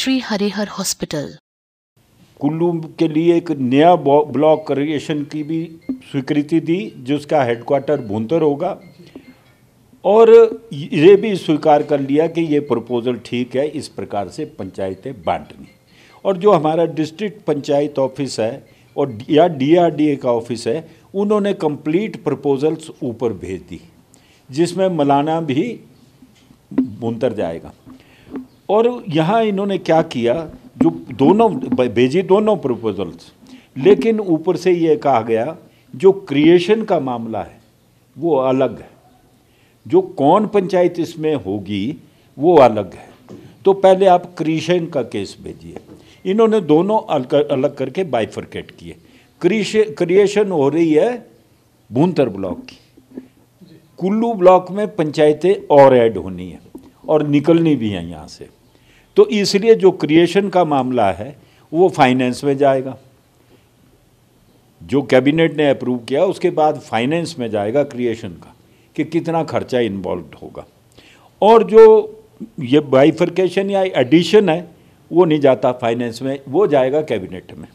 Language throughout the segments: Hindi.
श्री हरिहर हॉस्पिटल कुल्लू के लिए एक नया ब्लॉक क्रिएशन की भी स्वीकृति दी जिसका हेडक्वार्टर भूंतर होगा और ये भी स्वीकार कर लिया कि ये प्रपोज़ल ठीक है इस प्रकार से पंचायतें बांटनी और जो हमारा डिस्ट्रिक्ट पंचायत ऑफिस है और या डीआरडीए का ऑफिस है उन्होंने कंप्लीट प्रपोजल्स ऊपर भेज दी जिसमें मलाना भी बुनतर जाएगा और यहाँ इन्होंने क्या किया जो दोनों भेजी दोनों प्रपोजल्स लेकिन ऊपर से ये कहा गया जो क्रिएशन का मामला है वो अलग है जो कौन पंचायत इसमें होगी वो अलग है तो पहले आप क्रिएशन का केस भेजिए इन्होंने दोनों अलग करके बाइफरकेट किए क्रिएशन हो रही है भूंतर ब्लॉक की कुल्लू ब्लॉक में पंचायतें और ऐड होनी है और निकलनी भी हैं यहाँ से तो इसलिए जो क्रिएशन का मामला है वो फाइनेंस में जाएगा जो कैबिनेट ने अप्रूव किया उसके बाद फाइनेंस में जाएगा क्रिएशन का कि कितना खर्चा इन्वॉल्व होगा और जो ये बाइफर्केशन या एडिशन है वो नहीं जाता फाइनेंस में वो जाएगा कैबिनेट में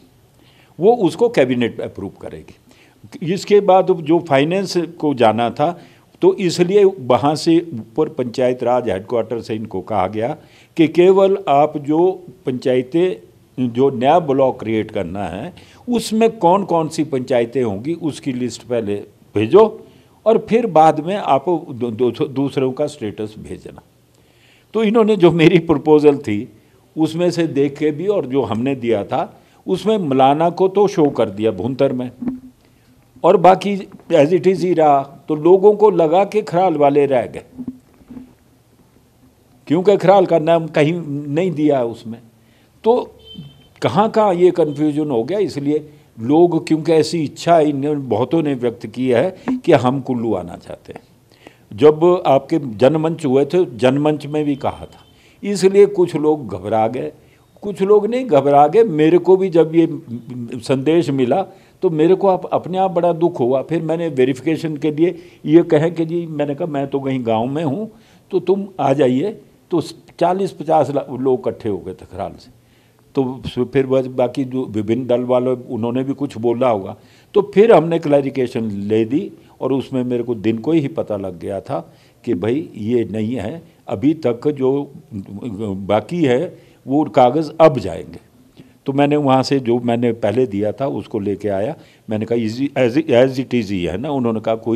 वो उसको कैबिनेट अप्रूव करेगी इसके बाद जो फाइनेंस को जाना था तो इसलिए वहाँ से ऊपर पंचायत राज हेडक्वार्टर से इनको कहा गया कि केवल आप जो पंचायतें जो नया ब्लॉक क्रिएट करना है उसमें कौन कौन सी पंचायतें होंगी उसकी लिस्ट पहले भेजो और फिर बाद में आप दूसरों का स्टेटस भेजना तो इन्होंने जो मेरी प्रपोज़ल थी उसमें से देख के भी और जो हमने दिया था उसमें मलाना को तो शो कर दिया भुंतर में और बाकी एज इट इज़ ही रहा तो लोगों को लगा कि खराल वाले रह गए क्योंकि खराल का नाम कहीं नहीं दिया है उसमें तो कहाँ कहाँ ये कन्फ्यूजन हो गया इसलिए लोग क्योंकि ऐसी इच्छा इन बहुतों ने व्यक्त की है कि हम कुल्लू आना चाहते हैं जब आपके जनमंच हुए थे जनमंच में भी कहा था इसलिए कुछ लोग घबरा गए कुछ लोग नहीं घबरा गए मेरे को भी जब ये संदेश मिला तो मेरे को आप अपने आप बड़ा दुख हुआ फिर मैंने वेरिफिकेशन के लिए ये कहें कि जी मैंने कहा मैं तो कहीं गांव में हूँ तो तुम आ जाइए तो चालीस पचास लोग इकट्ठे हो गए तखराल से तो फिर बस बाकी जो विभिन्न दल वाले उन्होंने भी कुछ बोला होगा तो फिर हमने क्लैरिकेशन ले दी और उसमें मेरे को दिन को ही पता लग गया था कि भाई ये नहीं है अभी तक जो बाकी है वो कागज़ अब जाएंगे तो मैंने वहाँ से जो मैंने पहले दिया था उसको लेके आया मैंने कहा easy as as it is ही है ना उन्होंने कहा कोई